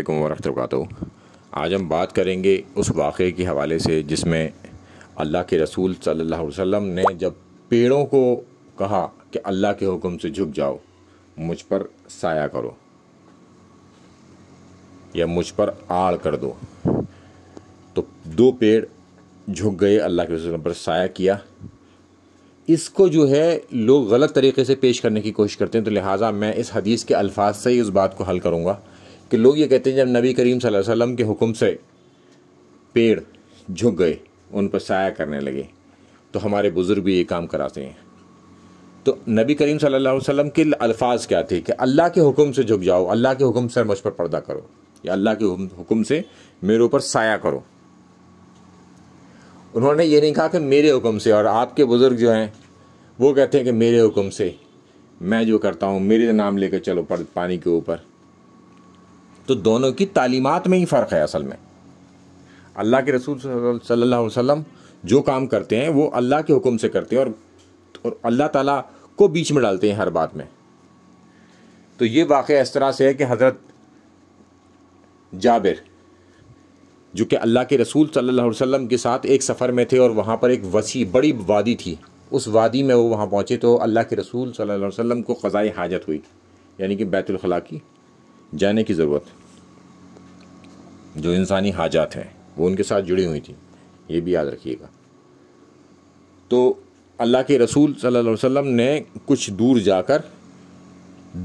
वरहत वरक तो। आज हम बात करेंगे उस वाक़े के हवाले से जिसमें अल्लाह के रसूल सल्लल्लाहु अलैहि वसल्लम ने जब पेड़ों को कहा कि अल्लाह के हुक्म से झुक जाओ मुझ पर साया करो या मुझ पर आड़ कर दो तो दो पेड़ झुक गए अल्लाह के रसूल पर साया किया इसको जो है लोग गलत तरीके से पेश करने की कोशिश करते हैं तो लिहाजा मैं इस हदीस के अल्फाज से ही उस बात को हल करूँगा कि लोग ये कहते हैं जब नबी करीम सल्लल्लाहु अलैहि वसल्लम के हुक्म से पेड़ झुक गए उन पर साया करने लगे तो हमारे बुज़ुर्ग भी ये काम कराते हैं तो नबी करीम सल्लल्लाहु अलैहि वसल्लम के अल्फाज क्या थे कि अल्लाह के हुक्म से झुक जाओ अल्लाह के हुक्म से मुझ पर पर्दा करो या अल्लाह के हुक्म से मेरे ऊपर साया करो उन्होंने ये नहीं कहा कि मेरे हुक्म से और आपके बुज़ुर्ग जो हैं वो कहते हैं कि मेरे हुक्म से मैं जो करता हूँ मेरे नाम लेकर चलो पानी के ऊपर तो दोनों की तालीमत में ही फ़र्क है असल में अल्लाह के रसूल सल्ला वसम जो काम करते हैं वो अल्लाह के हुक्म से करते हैं और, और अल्लाह ताला को बीच में डालते हैं हर बात में तो ये वाक़ इस तरह से है कि हज़रत जाबिर जो कि अल्लाह के रसूल सल्ला वसम के साथ एक सफ़र में थे और वहाँ पर एक वसी बड़ी वादी थी उस वादी में वो वहाँ पहुँचे तो अल्लाह के रसूल सल्ला वसम को ख़ाई हाजत हुई यानी कि बैतुलखला की जाने की ज़रूरत जो इंसानी हाजात हैं वो उनके साथ जुड़ी हुई थी ये भी याद रखिएगा तो अल्लाह के रसूल सल्लल्लाहु अलैहि वसल्लम ने कुछ दूर जाकर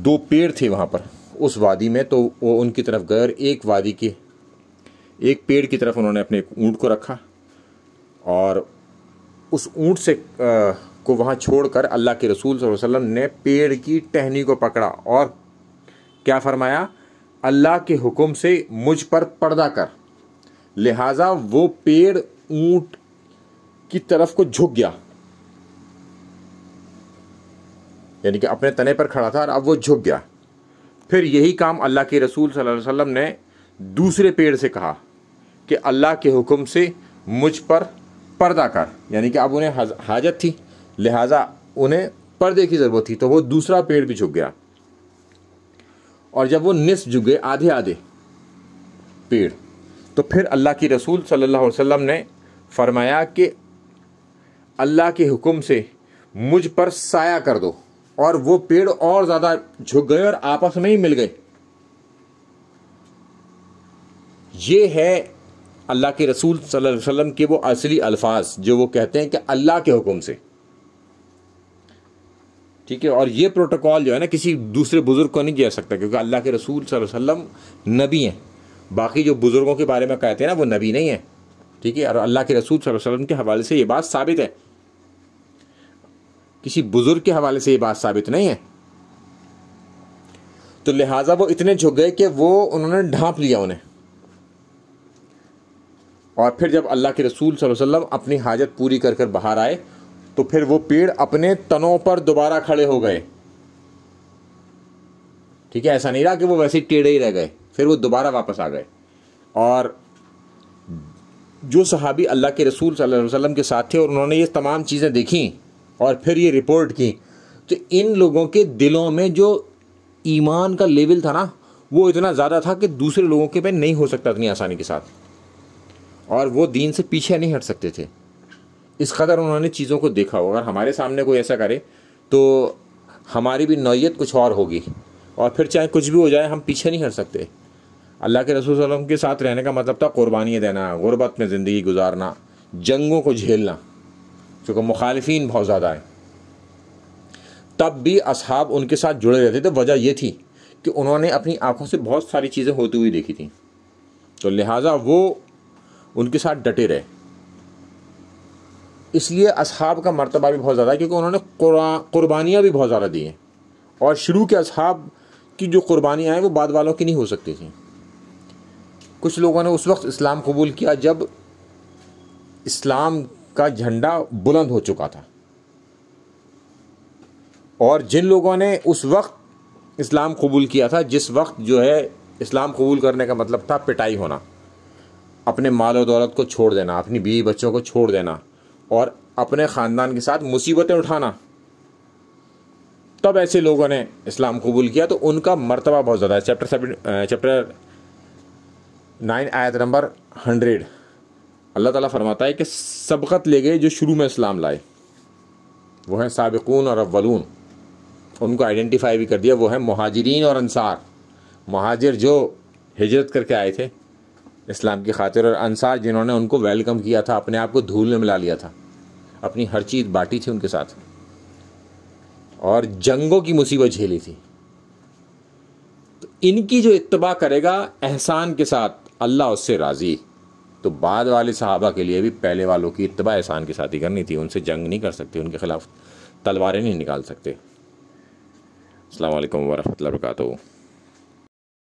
दो पेड़ थे वहाँ पर उस वादी में तो वो उनकी तरफ गए और एक वादी के एक पेड़ की तरफ उन्होंने अपने ऊँट को रखा और उस ऊँट से आ, को वहाँ छोड़कर अल्लाह के रसूल वसल्लम ने पेड़ की टहनी को पकड़ा और क्या फरमाया अल्लाह के हुक्म से मुझ पर पर्दा कर लिहाजा वो पेड़ ऊंट की तरफ को झुक गया यानी कि अपने तने पर खड़ा था और अब वो झुक गया फिर यही काम अल्लाह के रसूल सल्लल्लाहु अलैहि वसल्लम ने दूसरे पेड़ से कहा कि अल्लाह के हुक्म से मुझ पर पर्दा कर यानी कि अब उन्हें हाजत थी लिहाजा उन्हें पर्दे की ज़रूरत थी तो वो दूसरा पेड़ भी झुक गया और जब वो निस जुगे आधे आधे पेड़ तो फिर अल्लाह के रसूल सल्लल्लाहु अलैहि वसल्लम ने फरमाया कि अल्लाह के हुक्म से मुझ पर साया कर दो और वो पेड़ और ज़्यादा झुक गए और आपस में ही मिल गए ये है अल्लाह के रसूल सल्लल्लाहु अलैहि वसल्लम के वो असली अल्फाज जो वो कहते हैं कि अल्लाह के हुक्म से ठीक है और ये प्रोटोकॉल जो है ना किसी दूसरे बुज़ुर्ग को नहीं दिया सकता क्योंकि अल्लाह के रसूल वसल्लम नबी हैं बाकी जो बुज़ुर्गों के बारे में कहते हैं ना वो नबी नहीं है ठीक है और अल्लाह के रसूल वसल्लम के हवाले से ये बात साबित है किसी बुज़ुर्ग के हवाले से ये बात साबित नहीं है तो लिहाजा वो इतने झुक गए कि वो उन्होंने ढांप लिया उन्हें और फिर जब अल्लाह के रसूल वसल्लम अपनी हाजत पूरी कर कर बाहर आए तो फिर वो पेड़ अपने तनों पर दोबारा खड़े हो गए ठीक है ऐसा नहीं रहा कि वो वैसे ही टेढ़े ही रह गए फिर वो दोबारा वापस आ गए और जो सहाबी अल्लाह के रसूल सल्लल्लाहु अलैहि वसल्लम के साथ थे और उन्होंने ये तमाम चीज़ें देखी और फिर ये रिपोर्ट की तो इन लोगों के दिलों में जो ईमान का लेवल था ना वो इतना ज़्यादा था कि दूसरे लोगों के पे नहीं हो सकता इतनी आसानी के साथ और वो दीन से पीछे नहीं हट सकते थे इस कदर उन्होंने चीज़ों को देखा हो अगर हमारे सामने कोई ऐसा करे तो हमारी भी नौीयत कुछ और होगी और फिर चाहे कुछ भी हो जाए हम पीछे नहीं हट सकते अल्लाह के रसूल वसम के साथ रहने का मतलब था कुर्बानियाँ देना गुरबत में ज़िंदगी गुजारना जंगों को झेलना क्योंकि मुखालफी बहुत ज़्यादा है तब भी असहाब उनके साथ जुड़े रहते थे वजह यह थी कि उन्होंने अपनी आँखों से बहुत सारी चीज़ें होती हुई देखी थी तो लिहाजा वो उनके साथ डटे रहे इसलिए असहाब का मरतबा भी बहुत ज़्यादा है क्योंकि उन्होंने कुर्बानियाँ भी बहुत ज़्यादा दी हैं और शुरू के अब की जो कुर्बानियाँ हैं वो बाद वालों की नहीं हो सकती थी कुछ लोगों ने उस वक्त इस्लाम कबूल किया जब इस्लाम का झंडा बुलंद हो चुका था और जिन लोगों ने उस वक्त इस्लाम कबूल किया था जिस वक्त जो है इस्लाम कबूल करने का मतलब था पिटाई होना अपने माल और दौलत को छोड़ देना अपनी बीवी बच्चों को छोड़ देना और अपने ख़ानदान के साथ मुसीबतें उठाना तब ऐसे लोगों ने इस्लाम कबूल किया तो उनका मर्तबा बहुत ज़्यादा है चैप्टर सेवन चैप्टर नाइन आयत नंबर हंड्रेड अल्लाह ताला फरमाता है कि सबकत ले गए जो शुरू में इस्लाम लाए वो हैं सबकून और अवलून उनको आइडेंटिफाई भी कर दिया वो है महाजरीन और अनसार महाजिर जो हिजरत करके आए थे इस्लाम की खातिर और अनसार जिन्होंने उनको वेलकम किया था अपने आप को धूल में मिला लिया था अपनी हर चीज़ बांटी थी उनके साथ और जंगों की मुसीबत झेली थी तो इनकी जो इतबा करेगा एहसान के साथ अल्लाह उससे राज़ी तो बाद वाले साहबा के लिए भी पहले वालों की इतबा एहसान के साथ ही करनी थी उनसे जंग नहीं कर सकते उनके ख़िलाफ़ तलवारें नहीं निकाल सकते अल्लाम वरहमत वर्का